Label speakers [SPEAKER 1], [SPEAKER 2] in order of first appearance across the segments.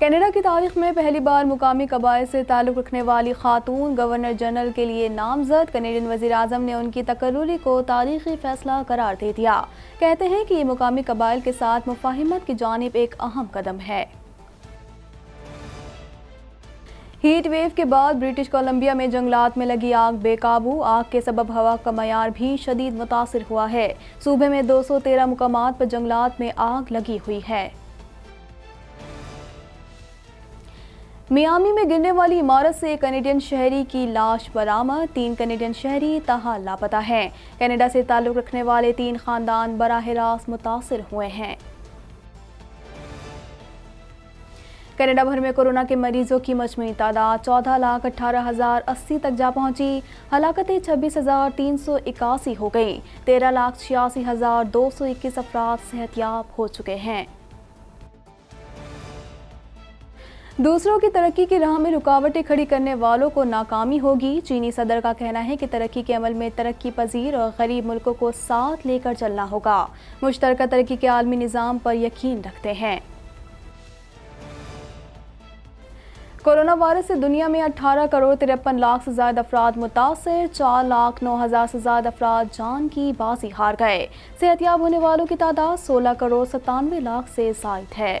[SPEAKER 1] Canada की तारीख में पहली बार मुकामी कबाइल से ताल्लुक़ रखने वाली खातून गवर्नर जनरल के लिए नामजद कनेडियन वजी अजम ने उनकी तकरूरी को तारीखी फैसला करार दे दिया कहते हैं कि ये मुकामी कबाइल के साथ मुफाहमत की जानब एक अहम कदम है हीट वेव के बाद ब्रिटिश कोलंबिया में जंगलात में लगी आग बेकाबू आग के सबब हवा का मैार भी शदीद मुतासर हुआ है सूबे में 213 मकाम पर जंगलात में आग लगी हुई है मियामी में गिरने वाली इमारत से कनेडियन शहरी की लाश बरामद तीन कनेडियन शहरी तहा लापता हैं कनाडा से ताल्लुक़ रखने वाले तीन ख़ानदान बराह रास्त मुतासर हुए हैं कनाडा भर में कोरोना के मरीजों की मजमू तादाद चौदह लाख अठारह हज़ार अस्सी तक जा पहुंची हलाकतें छब्बीस हज़ार तीन सौ इक्यासी हो गई तेरह लाख छियासी हज़ार दो सौ इक्कीस अफराद सेहतियाब हो चुके हैं दूसरों की तरक्की की राह में रुकावटें खड़ी करने वालों को नाकामी होगी चीनी सदर का कहना है कि तरक्की के अमल में तरक्की पजीर और गरीब मुल्कों को साथ लेकर चलना होगा मुश्तर तरक्की के आलमी निज़ाम पर यकीन रखते हैं कोरोना वायरस से दुनिया में 18 करोड़ तिरपन लाख से ज्यादा अफराद मुतासर चार लाख नौ हज़ार से ज्यादा अफराद जान की बाजी हार गए सेहतियाब होने वालों की तादाद 16 करोड़ सतानवे लाख से जायद है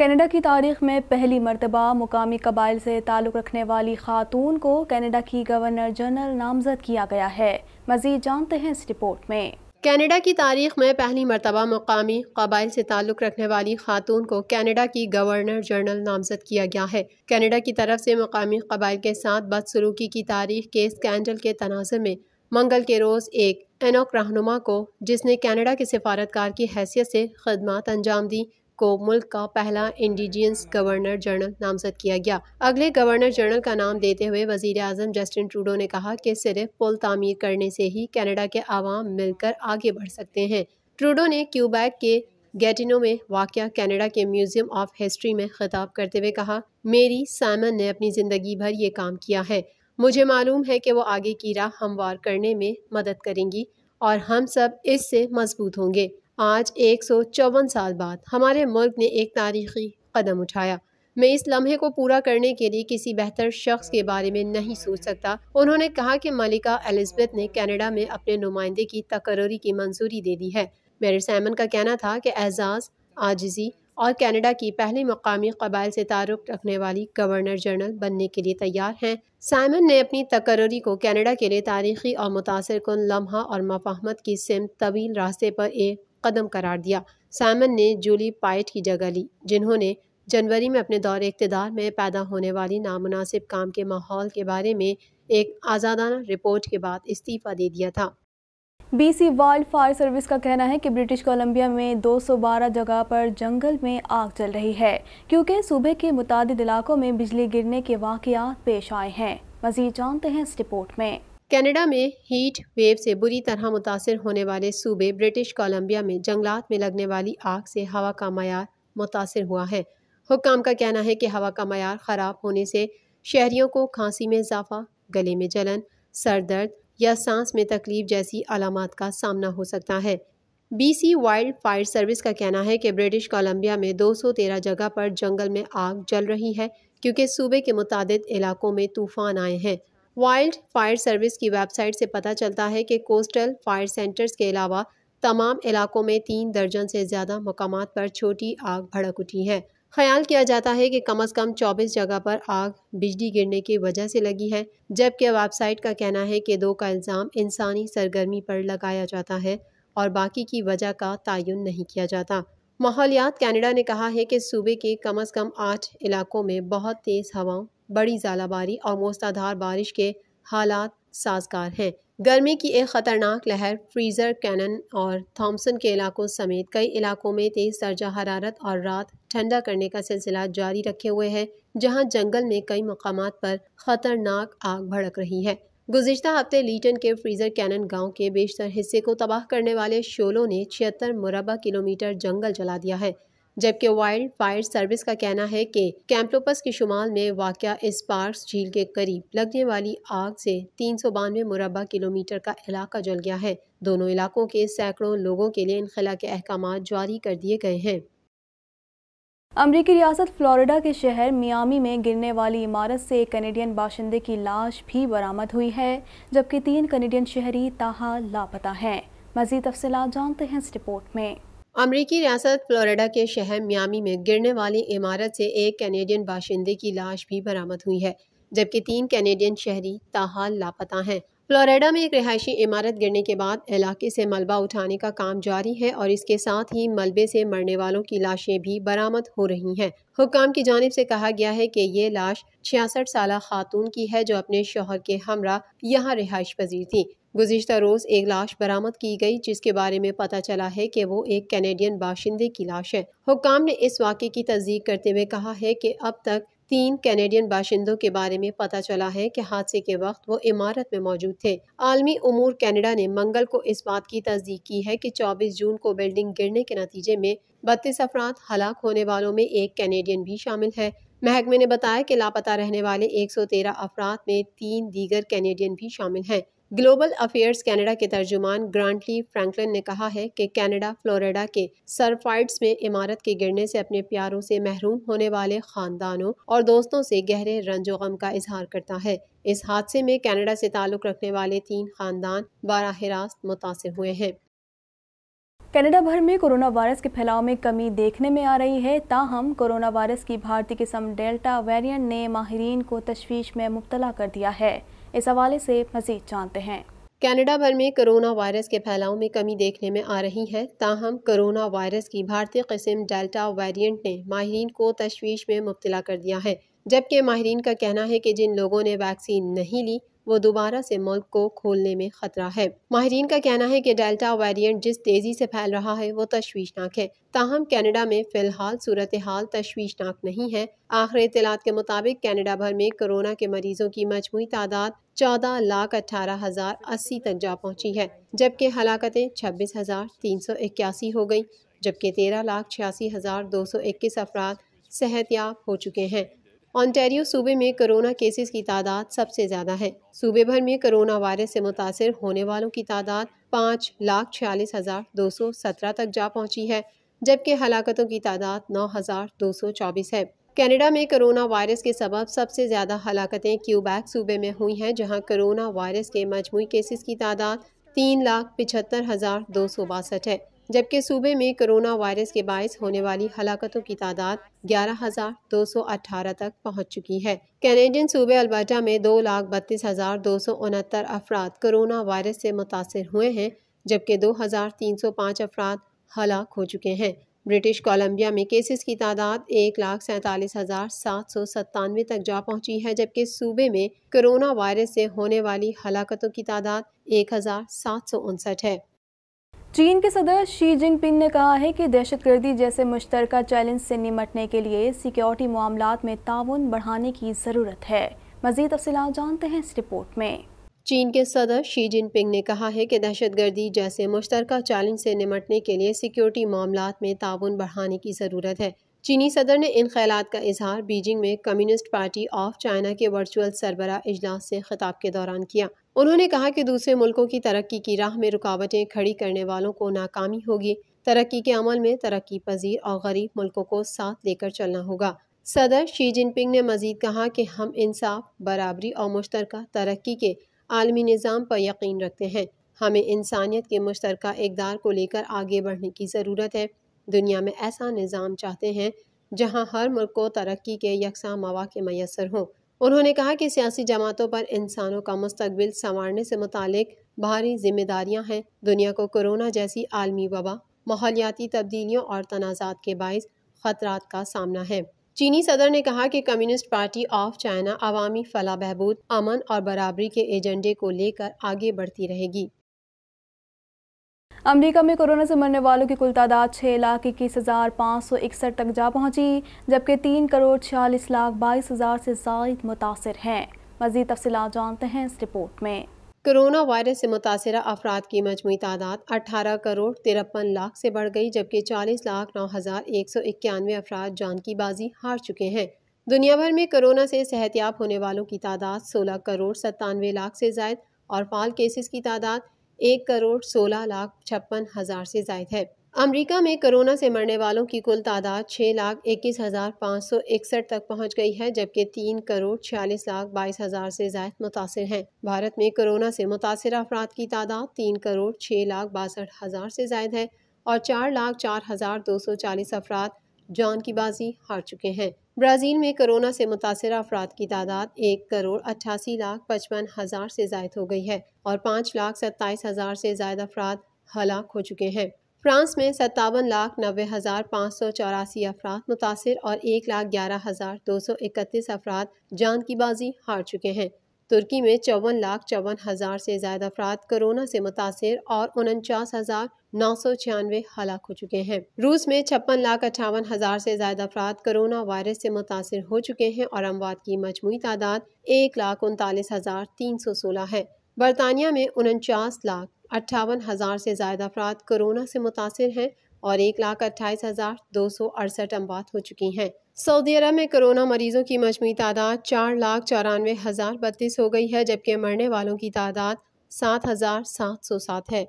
[SPEAKER 1] कनाडा की तारीख में पहली मरतबा मुकामी कबाइल से ताल्लुक़ रखने वाली खातून को कनाडा की गवर्नर जनरल नामजद किया गया है मज़ीद जानते हैं इस रिपोर्ट में
[SPEAKER 2] कनाडा की तारीख में पहली मरतबा मुकामी कबाइल से ताल्लुक़ रखने वाली खातून को कनाडा की गवर्नर जनरल नामजद किया गया है कनाडा की तरफ से मुकामी कबाइल के साथ बदसलूकी की तारीख के स्कैंडल के तनाज़ में मंगल के रोज़ एक एनोक रहनुमा को जिसने कनाडा के सफारतकार की हैसियत से खदमात अंजाम दी को मुल्क का पहला इंडिजियस गवर्नर जनरल नामजद किया गया अगले गवर्नर जनरल का नाम देते हुए वजीर अजम जस्टिन ट्रूडो ने कहा कि सिर्फ पुल तामीर करने से ही कनाडा के आवाम मिलकर आगे बढ़ सकते हैं ट्रूडो ने क्यूबैक के गैटिनो में वाक़ कनाडा के म्यूज़ियम ऑफ हिस्ट्री में ख़िताब करते हुए कहा मेरी सैमन ने अपनी ज़िंदगी भर ये काम किया है मुझे मालूम है कि वो आगे की राह हमवार करने में मदद करेंगी और हम सब इससे मजबूत होंगे आज एक सौ चौवन साल बाद हमारे मुल्क ने एक तारीखी कदम उठाया मैं इस लम्हे को पूरा करने के लिए किसी बेहतर शख्स के बारे में नहीं सोच सकता उन्होंने कहा कि मलिका एलिजबेथ ने कनाडा में अपने नुमाइंदे की तकर्री की मंजूरी दे दी है मेरे सैमन का कहना था कि एजाज़ आजिज़ी और कनाडा की पहले मकामी कबाइल से तारुक रखने वाली गवर्नर जनरल बनने के लिए तैयार हैं साइमन ने अपनी तकर्री को कनाडा के लिए तारीखी और मुतासर कन लम्हा और मफाहमत की सिम तवील रास्ते पर एक कदम करार दिया सैमन ने जूली पाइट की जगह ली जिन्होंने जनवरी में अपने दौरे इकतदार में पैदा होने वाली नामनासिब काम के माहौल के बारे में एक आज़ादाना रिपोर्ट के बाद इस्तीफ़ा दे दिया था
[SPEAKER 1] बीसी वर्ल्ड फायर सर्विस का कहना है कि ब्रिटिश कोलंबिया में 212 जगह पर जंगल में आग चल रही है क्योंकि सूबे के मुताद इलाकों में बिजली गिरने के वाकयात पेश आए हैं मजीद
[SPEAKER 2] जानते हैं इस रिपोर्ट में कनाडा में हीट वेव से बुरी तरह मुतासर होने वाले सूबे ब्रिटिश कोलंबिया में जंगलात में लगने वाली आग से हवा का मैार मुतासर हुआ है हुकाम का कहना है कि हवा का मैार ख़राब होने से शहरीों को खांसी में इजाफा गले में जलन सर दर्द या सांस में तकलीफ जैसी अलामत का सामना हो सकता है बीसी वाइल्ड फायर सर्विस का कहना है कि ब्रिटिश कोलंबिया में 213 जगह पर जंगल में आग जल रही है क्योंकि सूबे के मुताद इलाकों में तूफान आए हैं वाइल्ड फायर सर्विस की वेबसाइट से पता चलता है कि कोस्टल फायर सेंटर्स के अलावा तमाम इलाकों में तीन दर्जन से ज़्यादा मकाम पर छोटी आग भड़क उठी है ख्याल किया जाता है कि कम अज़ कम 24 जगह पर आग बिजली गिरने की वजह से लगी है जबकि वेबसाइट का कहना है कि दो का इल्ज़ाम इंसानी सरगर्मी पर लगाया जाता है और बाकी की वजह का तयन नहीं किया जाता माहौलियात कनाडा ने कहा है कि सूबे के कम अज़ कम आठ इलाकों में बहुत तेज़ हवाओं बड़ी ज़ालाबारी और मोस्ताधार बारिश के हालात साजगार हैं गर्मी की एक ख़तरनाक लहर फ्रीज़र कैनन और थॉमसन के इलाकों समेत कई इलाकों में तेज़ दर्जा हरारत और रात ठंडा करने का सिलसिला जारी रखे हुए है जहां जंगल में कई मकाम पर ख़तरनाक आग भड़क रही है गुजशत हफ्ते लीटन के फ्रीज़र कैनन गांव के बेशतर हिस्से को तबाह करने वाले शोलों ने छिहत्तर मुरबा किलोमीटर जंगल जला दिया है जबकि वाइल्ड फायर सर्विस का कहना है कि कैंपलोपस के शुमाल में वाक़ स्पार्स झील के करीब लगने वाली आग से तीन सौ बानवे मुरबा किलोमीटर का इलाका जल गया है दोनों इलाकों के सैकड़ों
[SPEAKER 1] लोगों के लिए इनखला के अहकाम जारी कर दिए गए हैं अमरीकी रियासत फ्लोरिडा के शहर मियामी में गिरने वाली इमारत से एक कनेडियन बाशिंदे की लाश भी बरामद हुई है जबकि तीन कनेडियन शहरी ताहा लापता हैं मज़ीद तफसलत जानते हैं इस रिपोर्ट में
[SPEAKER 2] अमरीकी रियासत फ्लोरिडा के शहर म्यामी में गिरने वाली इमारत से एक कैनेडियन बाशिंदे की लाश भी बरामद हुई है जबकि तीन कैनेडियन शहरी ताहाल लापता हैं फ्लोरिडा में एक रिहायशी इमारत गिरने के बाद इलाके से मलबा उठाने का काम जारी है और इसके साथ ही मलबे से मरने वालों की लाशें भी बरामद हो रही हैं हुकाम की जानब से कहा गया है कि ये लाश छियासठ साल खातून की है जो अपने शोहर के हमरा यहाँ रिहाइश पजीर थी गुजशत रोज़ एक लाश बरामद की गई जिसके बारे में पता चला है कि वो एक कैनेडियन बाशिंदे की लाश है हुकाम ने इस वाक़े की तस्दीक करते हुए कहा है कि अब तक तीन कैनेडियन बाशिंदों के बारे में पता चला है कि हादसे के वक्त वो इमारत में मौजूद थे आलमी उमूर कैनेडा ने मंगल को इस बात की तस्दीक की है कि 24 जून को बिल्डिंग गिरने के नतीजे में बत्तीस अफराद हलाक होने वालों में एक कैनेडियन भी शामिल है महकमे ने बताया कि लापता रहने वाले 113 अफराद में तीन दीगर कैनेडियन भी शामिल हैं ग्लोबल अफेयर्स कनाडा के तर्जुमान ग्रांटली फ्रैंकलिन ने कहा है कि कनाडा फ्लोरिडा के सरफाइड्स में इमारत के गिरने से अपने प्यारों से महरूम होने वाले खानदानों और दोस्तों से गहरे रंजो गम का इजहार करता है इस हादसे में कनाडा से ताल्लुक़ रखने वाले तीन खानदान बारह रास्त मुतासर हुए हैं
[SPEAKER 1] कनाडा भर में कोरोना वायरस के फैलाव में कमी देखने में आ रही है ताहम कोरोना वायरस की भारतीय किस्म डेल्टा वेरिएंट ने माहरीन को तशवीश में मुबतला कर दिया है इस हवाले से मजीद जानते हैं
[SPEAKER 2] कनाडा भर में कोरोना वायरस के फैलाव में कमी देखने में आ रही है ताहम कोरोना वायरस की भारतीय कस्म डेल्टा वेरिएंट ने माहरीन को तशवीश में मुबतला कर दिया है जबकि माहरीन का कहना है कि जिन लोगों ने वैक्सीन नहीं ली वो दोबारा से मुल्क को खोलने में खतरा है माहरीन का कहना है कि डेल्टा वेरिएंट जिस तेज़ी से फैल रहा है वो तशवीशनाक है ताहम कनाडा में फ़िलहाल सूरत हाल तश्वीशनाक नहीं है आखिरी इतलात के मुताबिक कनाडा भर में कोरोना के मरीजों की मजमू तादाद चौदह लाख अठारह हज़ार अस्सी तक जा पहुँची है जबकि हलाकतें छब्बीस हज़ार तीन सौ इक्यासी हो गई जबकि तेरह लाख छियासी हज़ार दो सौ इक्कीस अफराद सेहत याब हो चुके हैं ऑनटेरियो सूबे में कोरोना केसेस की तादाद सबसे ज़्यादा है सूबे भर में कोरोना वायरस से मुतासर होने वालों की तादाद पाँच लाख छियालीस हज़ार दो सौ सत्रह तक जा पहुंची है जबकि हलाकतों की तादाद नौ हज़ार दो सौ चौबीस है कनाडा में कोरोना वायरस के सबब सबसे ज़्यादा हलाकतें क्यूबैक सूबे में हुई हैं जहाँ कोरोना वायरस के मजमू केसेस की तादाद तीन लाख पिछहत्तर हज़ार दो सौ बासठ है जबकि सूबे में कोरोना वायरस के बायस होने वाली हलाकतों की तादाद ग्यारह हज़ार दो सौ अठारह तक पहुँच चुकी है कैनेडियन सूबे अल्बर्टा में दो लाख बत्तीस हज़ार दो सौ उनहत्तर अफराद कोरोना वायरस से मुतासर हुए हैं जबकि दो हज़ार तीन सौ पाँच अफराद हलाक हो चुके हैं ब्रिटिश कोलंबिया में केसेस की तादाद एक लाख सैंतालीस हज़ार सात सौ सत्तानवे तक जा पहुंची है जबकि सूबे में कोरोना वायरस से होने वाली हलाकतों की तादाद एक हज़ार सात सौ उनसठ है चीन
[SPEAKER 1] के सदर शी जिनपिंग ने कहा है कि दहशतगर्दी जैसे मुश्तर चैलेंज से निमटने के लिए सिक्योरिटी मामला में ताउन बढ़ाने की ज़रूरत है मजीद तफी जानते हैं इस
[SPEAKER 2] रिपोर्ट में चीन के सदर शी जिनपिंग ने कहा है कि दहशतगर्दी जैसे मुश्तर चैलेंज से निमटने के लिए सिक्योरिटी मामला में ताउन बढ़ाने की ज़रूरत है चीनी सदर ने इन ख्याल का इजहार बीजिंग में कम्युनिस्ट पार्टी ऑफ चाइना के वर्चुअल सरबरा इजलास से खिताब के दौरान किया उन्होंने कहा कि दूसरे मुल्कों की तरक्की की राह में रुकावटें खड़ी करने वालों को नाकामी होगी तरक्की के अमल में तरक्की पजीर और गरीब मुल्कों को साथ लेकर चलना होगा सदर शी जिनपिंग ने मजीद कहा कि हम इंसाफ बराबरी और मुश्तर तरक्की के आलमी निज़ाम पर यकीन रखते हैं हमें इंसानियत के मुश्तर इकदार को लेकर आगे बढ़ने की ज़रूरत है दुनिया में ऐसा निज़ाम चाहते हैं जहाँ हर मुल्क को तरक्की के यकसा मौाक़ मैसर हों उन्होंने कहा कि सियासी जमातों पर इंसानों का मुस्तबिल संवारने से मुतक भारी जिम्मेदारियाँ हैं दुनिया को कोरोना जैसी आलमी वबा माहौलियाती तब्दीलियों और तनाज़ात के बायस ख़तरात का सामना है चीनी सदर ने कहा कि कम्युनिस्ट पार्टी ऑफ चाइना अवामी फला बहबूद अमन और बराबरी के एजेंडे को लेकर आगे बढ़ती रहेगी
[SPEAKER 1] अमेरिका में कोरोना से मरने वालों की कुल तादाद छः लाख इक्कीस हज़ार पाँच सौ इकसठ तक जा पहुँची जबकि तीन करोड़ छियालीस लाख बाईस हज़ार से जायद मुतासर हैं मज़ीद तफसी जानते
[SPEAKER 2] हैं इस रिपोर्ट में कोरोना वायरस से मुतासर अफराद की मजमू तादाद अठारह करोड़ तिरपन लाख से बढ़ गई जबकि चालीस लाख नौ हज़ार एक सौ इक्यानवे अफराद जान की बाजी हार चुके हैं दुनिया भर में कोरोना से सेहतियाब होने वालों की तादाद सोलह करोड़ सत्तानवे लाख से जायद और फाल केसेस की तादाद एक करोड़ सोलह लाख छप्पन हज़ार से जायद है अमेरिका में कोरोना से मरने वालों की कुल तादाद छः लाख इक्कीस हज़ार पाँच सौ इकसठ तक पहुंच गई है जबकि तीन करोड़ छियालीस लाख बाईस हज़ार से ज्यादा मुतासर हैं भारत में कोरोना से मुतासर अफराद की तादाद तीन करोड़ छः लाख बासठ हज़ार से ज्यादा है और चार लाख चार हज़ार दो सौ चालीस अफराद जान की बाजी हार चुके हैं ब्राज़ील में कोरोना से मुतासर अफराद की तादाद एक करोड़ अट्ठासी लाख पचपन हज़ार से जायद हो गई है और पाँच लाख सत्ताईस हज़ार से जायद अफराद हलाक हो चुके हैं फ्रांस में सत्तावन लाख नबे हज़ार पाँच सौ चौरासी अफराद मुतासर और एक लाख ग्यारह हज़ार दो सौ इकतीस अफराद जान की बाजी हार चुके हैं तुर्की में चौवन लाख चौवन हज़ार से ज़्यादा अफराद कोरोना से मुतासर और उनचास हज़ार नौ सौ छियानवे हलाक हो चुके हैं रूस में छप्पन लाख अट्ठावन हज़ार से ज़्यादा अफराद कोरोना वायरस से मुतासर हो चुके हैं और अमवात की मजमू तादाद एक लाख उनतालीस हज़ार तीन सौ सोलह है बरतानिया में उनचास लाख अट्ठावन हज़ार से ज़्यादा अफराद कोरोना से मुतासर हैं और एक लाख अट्ठाईस हज़ार दो सौ अड़सठ अमवात हो चुकी हैं सऊदी अरब में कोरोना मरीजों की मजमू तादाद चार लाख चौरानवे हज़ार बत्तीस हो गई है जबकि मरने वालों की तादाद सात हज़ार सात सौ सात है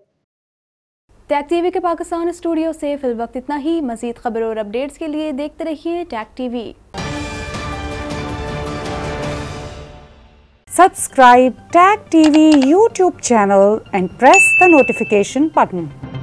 [SPEAKER 2] टैक टीवी
[SPEAKER 1] के पाकिस्तान स्टूडियो से फिल वक्त इतना ही मजीद खबरों और अपडेट्स के लिए देखते रहिए tag TV subscribe
[SPEAKER 2] Tag TV YouTube channel and press the notification button